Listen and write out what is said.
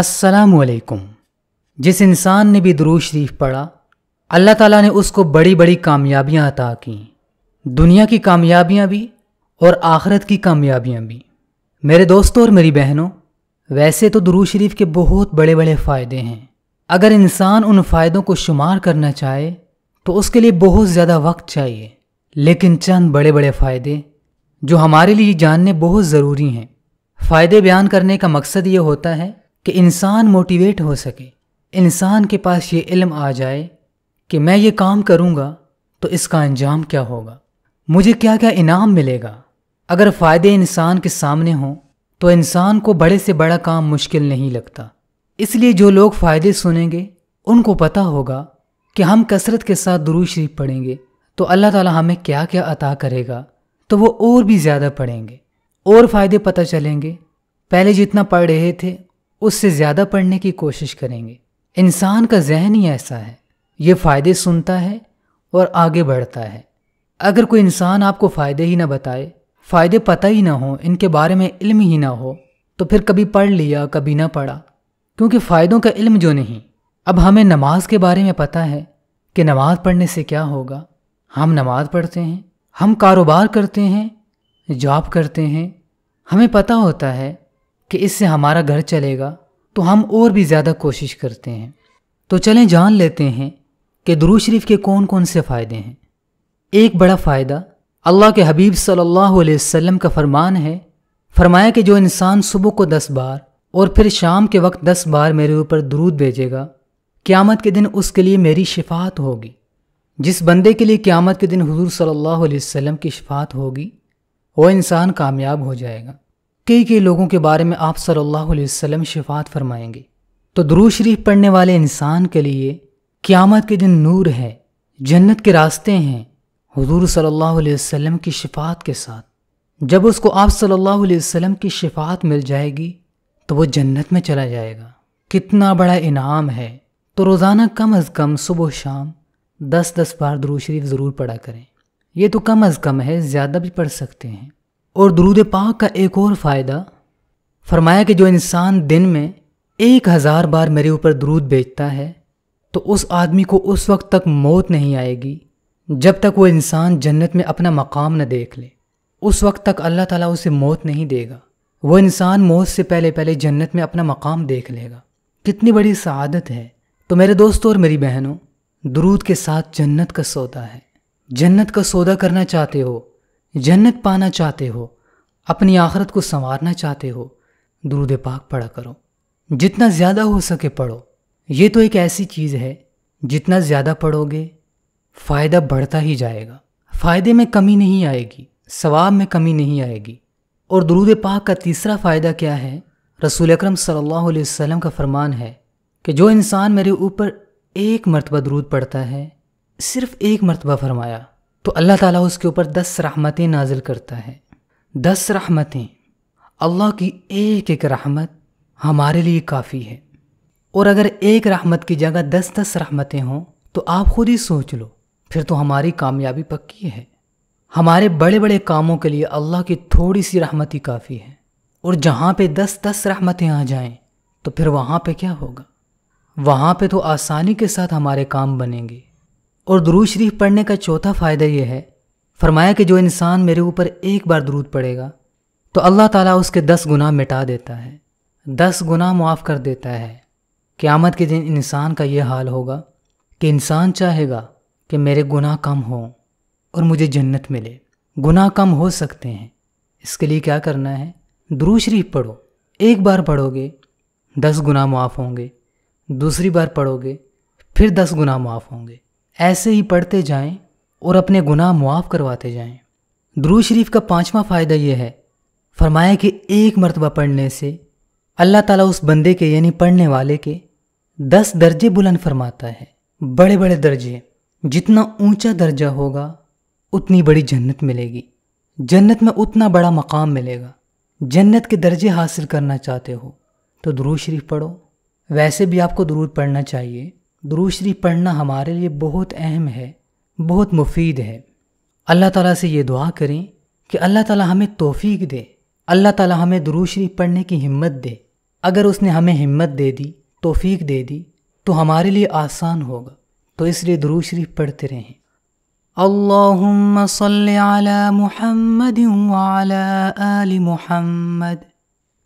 असलकुम जिस इंसान ने भी दरू शरीफ पढ़ा अल्लाह ताला ने उसको बड़ी बड़ी कामयाबियां अता की दुनिया की कामयाबियां भी और आखरत की कामयाबियां भी मेरे दोस्तों और मेरी बहनों वैसे तो दरू शरीफ के बहुत बड़े बड़े फ़ायदे हैं अगर इंसान उन फ़ायदों को शुमार करना चाहे तो उसके लिए बहुत ज़्यादा वक्त चाहिए लेकिन चंद बड़े बड़े फ़ायदे जो हमारे लिए जानने बहुत ज़रूरी हैं फ़ायदे बयान करने का मकसद ये होता है कि इंसान मोटिवेट हो सके इंसान के पास ये इल्म आ जाए कि मैं ये काम करूँगा तो इसका अंजाम क्या होगा मुझे क्या क्या इनाम मिलेगा अगर फ़ायदे इंसान के सामने हों तो इंसान को बड़े से बड़ा काम मुश्किल नहीं लगता इसलिए जो लोग फ़ायदे सुनेंगे उनको पता होगा कि हम कसरत के साथ दुरू शरीफ पढ़ेंगे तो अल्लाह ताला हमें क्या क्या अता करेगा तो वो और भी ज़्यादा पढ़ेंगे और फ़ायदे पता चलेंगे पहले जितना पढ़ रहे थे उससे ज़्यादा पढ़ने की कोशिश करेंगे इंसान का जहन ही ऐसा है ये फ़ायदे सुनता है और आगे बढ़ता है अगर कोई इंसान आपको फ़ायदे ही ना बताए फ़ायदे पता ही ना हो इनके बारे में इल्म ही ना हो तो फिर कभी पढ़ लिया कभी ना पढ़ा क्योंकि फ़ायदों का इल्म जो नहीं अब हमें नमाज के बारे में पता है कि नमाज पढ़ने से क्या होगा हम नमाज पढ़ते हैं हम कारोबार करते हैं जॉब करते हैं हमें पता होता है कि इससे हमारा घर चलेगा तो हम और भी ज़्यादा कोशिश करते हैं तो चलें जान लेते हैं कि दुरूज शरीफ के कौन कौन से फ़ायदे हैं एक बड़ा फ़ायदा अल्लाह के हबीब सल्लल्लाहु अलैहि वसल्लम का फरमान है फरमाया कि जो इंसान सुबह को दस बार और फिर शाम के वक्त दस बार मेरे ऊपर दरूद भेजेगा क़्यामत के दिन उसके लिए मेरी शिफात होगी जिस बंदे के लिए क़्यामत के दिन हुजूर सल्लल्लाहु अलैहि वसल्लम की शिफात होगी वो इंसान कामयाब हो जाएगा कई कई लोगों के बारे में आप सल्लल्लाहु अलैहि वसल्लम शिफात फरमाएंगे तो दरूज शरीफ पढ़ने वाले इंसान के लिए क़्यामत के दिन नूर है जन्नत के रास्ते हैं हुजूर सल्लल्लाहु अलैहि वसल्लम की शिफात के साथ जब उसको आप सल्लल्लाहु अलैहि वसल्लम की शिफात मिल जाएगी तो वो जन्नत में चला जाएगा कितना बड़ा इनाम है तो रोज़ाना कम अज़ कम सुबह शाम दस दस बार दरूज शरीफ ज़रूर पढ़ा करें ये तो कम अज़ कम है ज़्यादा भी पढ़ सकते हैं और दरूद पाक का एक और फ़ायदा फरमाया कि जो इंसान दिन में एक हज़ार बार मेरे ऊपर दरूद बेचता है तो उस आदमी को उस वक्त तक मौत नहीं आएगी जब तक वो इंसान जन्नत में अपना मकाम न देख ले उस वक्त तक अल्लाह ताला उसे मौत नहीं देगा वो इंसान मौत से पहले पहले जन्नत में अपना मकाम देख लेगा कितनी बड़ी सआदत है तो मेरे दोस्तों और मेरी बहनों दरूद के साथ जन्नत का सौदा है जन्नत का सौदा करना चाहते हो जन्नत पाना चाहते हो अपनी आखरत को संवारना चाहते हो दुरूद पाक पढ़ा करो जितना ज़्यादा हो सके पढ़ो ये तो एक ऐसी चीज़ है जितना ज़्यादा पढ़ोगे फ़ायदा बढ़ता ही जाएगा फ़ायदे में कमी नहीं आएगी सवाब में कमी नहीं आएगी और दरूद पाक का तीसरा फ़ायदा क्या है रसूल अक्रम सल्लल्लाहु का फ़रमान है कि जो इंसान मेरे ऊपर एक मरतबा दरूद पढ़ता है सिर्फ़ एक मरतबा फरमाया तो अल्लाह ताला उसके ऊपर दस रहमतें नाजिल करता है दस रहमतें अल्लाह की एक एक रहमत हमारे लिए काफ़ी है और अगर एक रहमत की जगह दस दस रहमतें हों तो आप खुद ही सोच लो फिर तो हमारी कामयाबी पक्की है हमारे बड़े बड़े कामों के लिए अल्लाह की थोड़ी सी रहमत ही काफ़ी है और जहाँ पे दस दस रहमतें आ जाएं तो फिर वहाँ पे क्या होगा वहाँ पे तो आसानी के साथ हमारे काम बनेंगे और दुरूद शरीफ पढ़ने का चौथा फ़ायदा यह है फरमाया कि जो इंसान मेरे ऊपर एक बार दरूद पड़ेगा तो अल्लाह ताला उसके दस गुनाह मिटा देता है दस गुना माफ़ कर देता है क़्यामत के दिन इंसान का यह हाल होगा कि इंसान चाहेगा कि मेरे गुनाह कम हों और मुझे जन्नत मिले गुनाह कम हो सकते हैं इसके लिए क्या करना है दुरू शरीफ पढ़ो एक बार पढ़ोगे दस गुना माफ़ होंगे दूसरी बार पढ़ोगे फिर दस गुना माफ़ होंगे ऐसे ही पढ़ते जाएं और अपने गुनाह मुआफ़ करवाते जाएं द्रू शरीफ का पांचवा फ़ायदा यह है फरमाया कि एक मरतबा पढ़ने से अल्लाह ताला उस बंदे के यानी पढ़ने वाले के दस दर्जे बुलंद फरमाता है बड़े बड़े दर्जे जितना ऊंचा दर्जा होगा उतनी बड़ी जन्नत मिलेगी जन्नत में उतना बड़ा मकाम मिलेगा जन्नत के दर्जे हासिल करना चाहते हो तो द्रू शरीफ पढ़ो वैसे भी आपको दुरूद पढ़ना चाहिए दुरूशरी पढ़ना हमारे लिए बहुत अहम है बहुत मुफीद है अल्लाह ताला से ये दुआ करें कि अल्लाह ताला हमें तोफ़ी दे अल्लाह ताला हमें दुरूशरी पढ़ने की हिम्मत दे अगर उसने हमें हिम्मत दे दी तोफीक दे दी तो हमारे लिए आसान होगा तो इसलिए दुरूशरी पढ़ते रहें अल्लाहुम्मा सल्ली अला मुहम्मद व अला आलि मुहम्मद